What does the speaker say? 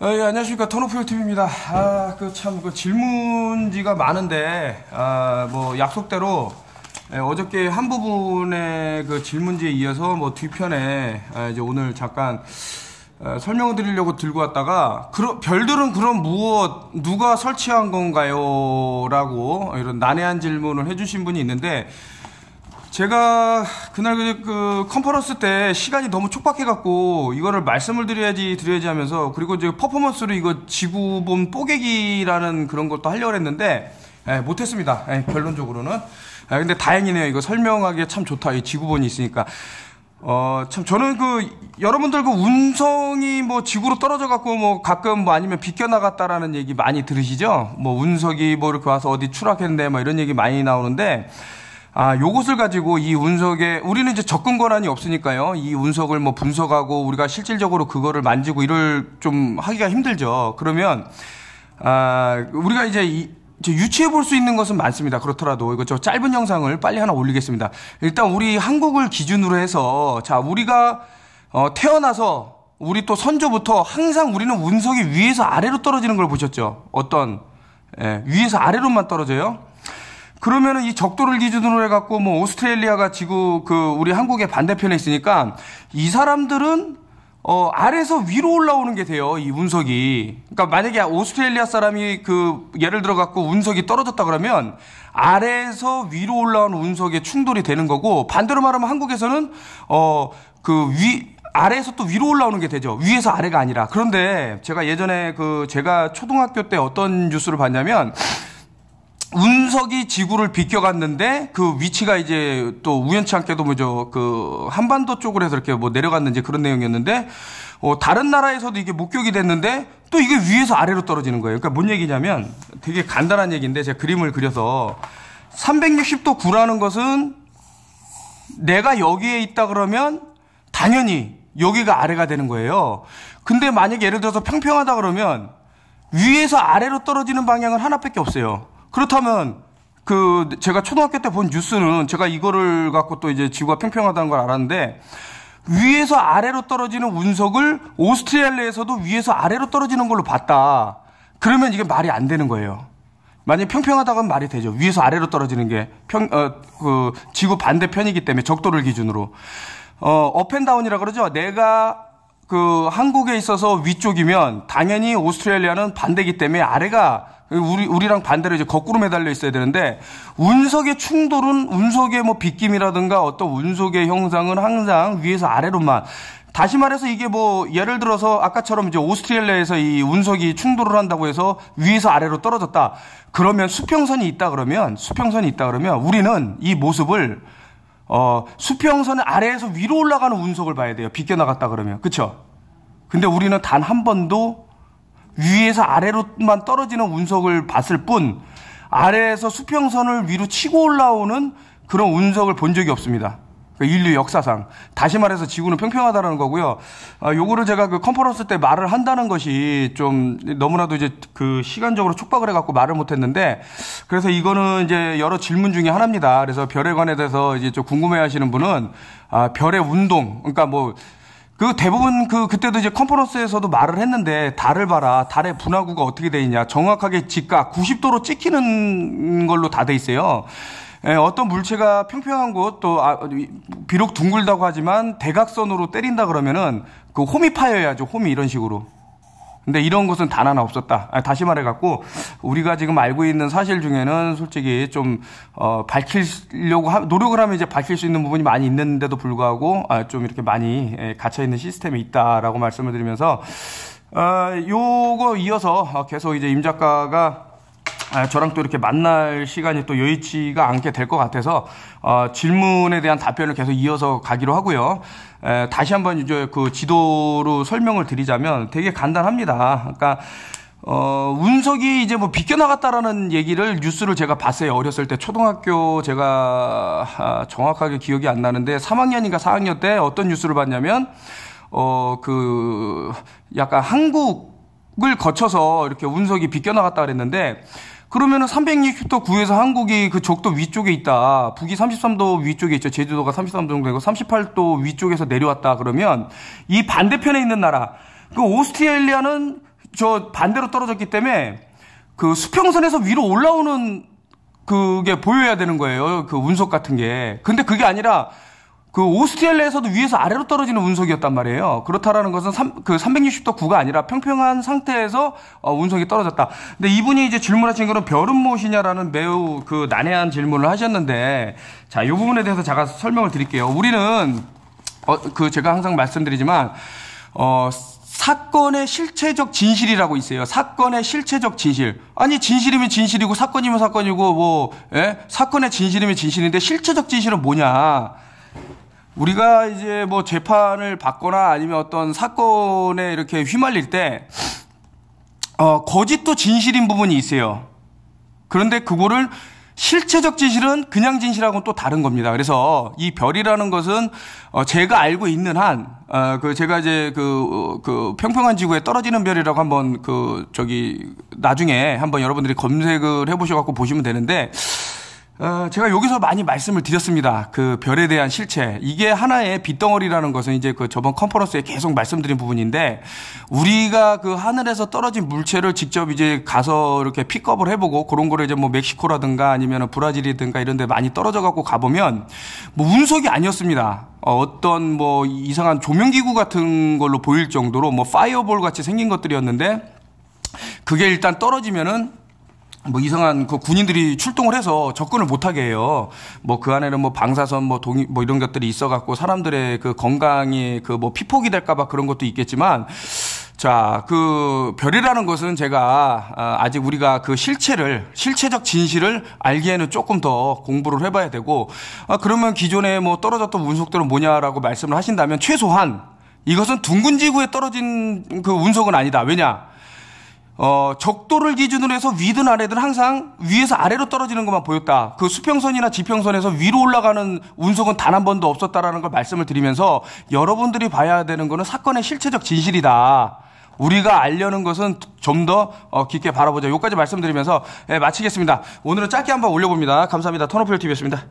아, 예, 안녕하십니까 턴오프요 팀입니다. 아, 그참그 그 질문지가 많은데 아, 뭐 약속대로 예, 어저께 한 부분의 그 질문지에 이어서 뭐 뒤편에 아, 이제 오늘 잠깐 아, 설명을 드리려고 들고 왔다가 그러, 별들은 그럼 무엇 누가 설치한 건가요?라고 이런 난해한 질문을 해주신 분이 있는데 제가 그날 그, 그 컨퍼런스 때 시간이 너무 촉박해갖고 이거를 말씀을 드려야지 드려야지 하면서 그리고 이제 퍼포먼스로 이거 지구본 뽀개기라는 그런 것도 하려고 했는데 예, 못했습니다. 예, 결론적으로는. 예, 근데 다행이네요. 이거 설명하기에 참 좋다. 이 지구본이 있으니까. 어, 참, 저는 그, 여러분들 그 운성이 뭐 지구로 떨어져갖고 뭐 가끔 뭐 아니면 비껴나갔다라는 얘기 많이 들으시죠? 뭐 운석이 뭐 이렇게 와서 어디 추락했는데 막 뭐 이런 얘기 많이 나오는데 아, 요것을 가지고 이 운석에 우리는 이제 접근 권한이 없으니까요. 이 운석을 뭐 분석하고 우리가 실질적으로 그거를 만지고 이럴 좀 하기가 힘들죠. 그러면 아, 우리가 이제 이, 유추해 볼 수 있는 것은 많습니다. 그렇더라도 이거 저 짧은 영상을 빨리 하나 올리겠습니다. 일단 우리 한국을 기준으로 해서 자 우리가 어, 태어나서 우리 또 선조부터 항상 우리는 운석이 위에서 아래로 떨어지는 걸 보셨죠? 어떤 예, 위에서 아래로만 떨어져요. 그러면은 이 적도를 기준으로 해갖고 뭐 오스트레일리아가 지구 그 우리 한국의 반대편에 있으니까 이 사람들은 어 아래서 위로 올라오는 게 돼요 이 운석이. 그러니까 만약에 오스트레일리아 사람이 그 예를 들어갖고 운석이 떨어졌다 그러면 아래에서 위로 올라오는 운석에 충돌이 되는 거고 반대로 말하면 한국에서는 어 그 위 아래에서 또 위로 올라오는 게 되죠. 위에서 아래가 아니라. 그런데 제가 예전에 그 제가 초등학교 때 어떤 뉴스를 봤냐면 운석이 지구를 비껴갔는데 그 위치가 이제 또 우연치 않게도 뭐죠 그 한반도 쪽으로 해서 이렇게 뭐 내려갔는지 그런 내용이었는데 어 다른 나라에서도 이게 목격이 됐는데 또 이게 위에서 아래로 떨어지는 거예요. 그러니까 뭔 얘기냐면 되게 간단한 얘기인데 제가 그림을 그려서 360도 구라는 것은 내가 여기에 있다 그러면 당연히 여기가 아래가 되는 거예요. 근데 만약에 예를 들어서 평평하다 그러면 위에서 아래로 떨어지는 방향은 하나밖에 없어요. 그렇다면 그 제가 초등학교 때 본 뉴스는 제가 이거를 갖고 또 이제 지구가 평평하다는 걸 알았는데 위에서 아래로 떨어지는 운석을 오스트레일리아에서도 위에서 아래로 떨어지는 걸로 봤다. 그러면 이게 말이 안 되는 거예요. 만약 평평하다고 하면 말이 되죠. 위에서 아래로 떨어지는 게 평, 어, 그 지구 반대편이기 때문에 적도를 기준으로. 어, 업앤다운이라 그러죠. 내가 그 한국에 있어서 위쪽이면 당연히 오스트레일리아는 반대기 때문에 아래가 우리 우리랑 반대로 이제 거꾸로 매달려 있어야 되는데 운석의 충돌은 운석의 뭐 빗김이라든가 어떤 운석의 형상은 항상 위에서 아래로만 다시 말해서 이게 뭐 예를 들어서 아까처럼 이제 오스트리아에서 레일이 운석이 충돌을 한다고 해서 위에서 아래로 떨어졌다. 그러면 수평선이 있다 그러면 수평선이 있다 그러면 우리는 이 모습을 어, 수평선은 아래에서 위로 올라가는 운석을 봐야 돼요. 비껴나갔다 그러면. 그쵸? 근데 우리는 단 한 번도 위에서 아래로만 떨어지는 운석을 봤을 뿐 아래에서 수평선을 위로 치고 올라오는 그런 운석을 본 적이 없습니다. 그 인류 역사상. 다시 말해서 지구는 평평하다는 거고요. 아, 요거를 제가 그 컨퍼런스 때 말을 한다는 것이 좀 너무나도 이제 그 시간적으로 촉박을 해갖고 말을 못했는데 그래서 이거는 이제 여러 질문 중에 하나입니다. 그래서 별에 관해 대해서 이제 좀 궁금해 하시는 분은 아, 별의 운동. 그러니까 뭐 그 대부분 그 그때도 이제 컨퍼런스에서도 말을 했는데 달을 봐라 달의 분화구가 어떻게 돼 있냐 정확하게 직각 90도로 찍히는 걸로 다 돼 있어요. 예, 어떤 물체가 평평한 곳또 아, 비록 둥글다고 하지만 대각선으로 때린다 그러면은 그 홈이 파여야죠. 홈이 이런 식으로. 근데 이런 것은 단 하나 없었다. 아, 다시 말해갖고 우리가 지금 알고 있는 사실 중에는 솔직히 좀 어, 밝히려고 하, 노력을 하면 이제 밝힐 수 있는 부분이 많이 있는데도 불구하고 아, 좀 이렇게 많이 에, 예, 갇혀 있는 시스템이 있다라고 말씀을 드리면서 어, 요거 이어서 어, 계속 이제 임 작가가 아, 저랑 또 이렇게 만날 시간이 또 여의치가 않게 될 것 같아서 어, 질문에 대한 답변을 계속 이어서 가기로 하고요. 에, 다시 한번 이제 그 지도로 설명을 드리자면 되게 간단합니다. 그러니까 어, 운석이 이제 뭐 비껴나갔다라는 얘기를 뉴스를 제가 봤어요. 어렸을 때 초등학교 제가 아, 정확하게 기억이 안 나는데 3학년인가 4학년 때 어떤 뉴스를 봤냐면 어, 그 약간 한국 을 거쳐서 이렇게 운석이 비껴나갔다 그랬는데 그러면은 360도 구에서 한국이 그 적도 위쪽에 있다. 북이 33도 위쪽에 있죠. 제주도가 33도 정도 되고 38도 위쪽에서 내려왔다. 그러면 이 반대편에 있는 나라, 그오스트리아는저 반대로 떨어졌기 때문에 그 수평선에서 위로 올라오는 그게 보여야 되는 거예요. 그 운석 같은 게. 근데 그게 아니라 그오스트리아에서도 위에서 아래로 떨어지는 운석이었단 말이에요. 그렇다라는 것은 3, 그 360도 구가 아니라 평평한 상태에서 어, 운석이 떨어졌다. 근데 이분이 이제 질문하신 거는 별은 무엇이냐라는 매우 그 난해한 질문을 하셨는데 자, 이 부분에 대해서 제가 설명을 드릴게요. 우리는 어, 그 제가 항상 말씀드리지만 어, 사건의 실체적 진실이라고 있어요. 사건의 실체적 진실. 아니 진실이면 진실이고 사건이면 사건이고 뭐 예? 사건의 진실이면 진실인데 실체적 진실은 뭐냐? 우리가 이제 뭐 재판을 받거나 아니면 어떤 사건에 이렇게 휘말릴 때 어, 거짓도 진실인 부분이 있어요. 그런데 그거를 실체적 진실은 그냥 진실하고는 또 다른 겁니다. 그래서 이 별이라는 것은 어, 제가 알고 있는 한, 어, 그 제가 이제 그, 어, 그 평평한 지구에 떨어지는 별이라고 한번 그 저기 나중에 한번 여러분들이 검색을 해보셔갖고 보시면 되는데 어, 제가 여기서 많이 말씀을 드렸습니다. 그 별에 대한 실체. 이게 하나의 빗덩어리라는 것은 이제 그 저번 컨퍼런스에 계속 말씀드린 부분인데 우리가 그 하늘에서 떨어진 물체를 직접 이제 가서 이렇게 픽업을 해보고 그런 거를 이제 뭐 멕시코라든가 아니면 브라질이든가 이런 데 많이 떨어져 갖고 가보면 뭐 운석이 아니었습니다. 어, 어떤 뭐 이상한 조명기구 같은 걸로 보일 정도로 뭐 파이어볼 같이 생긴 것들이었는데 그게 일단 떨어지면은 뭐 이상한 그 군인들이 출동을 해서 접근을 못하게 해요. 뭐 그 안에는 뭐 방사선 뭐 동이 뭐 이런 것들이 있어갖고 사람들의 그 건강이 그 뭐 피폭이 될까봐 그런 것도 있겠지만 자, 그 별이라는 것은 제가 아, 아직 우리가 그 실체를 실체적 진실을 알기에는 조금 더 공부를 해봐야 되고 아, 그러면 기존에 뭐 떨어졌던 운석들은 뭐냐라고 말씀을 하신다면 최소한 이것은 둥근 지구에 떨어진 그 운석은 아니다. 왜냐? 어, 적도를 기준으로 해서 위든 아래든 항상 위에서 아래로 떨어지는 것만 보였다. 그 수평선이나 지평선에서 위로 올라가는 운석은 단 한 번도 없었다라는 걸 말씀을 드리면서 여러분들이 봐야 되는 거는 사건의 실체적 진실이다. 우리가 알려는 것은 좀더 어, 깊게 바라보자. 여기까지 말씀드리면서 예, 마치겠습니다. 오늘은 짧게 한번 올려봅니다. 감사합니다. 터너플 TV였습니다.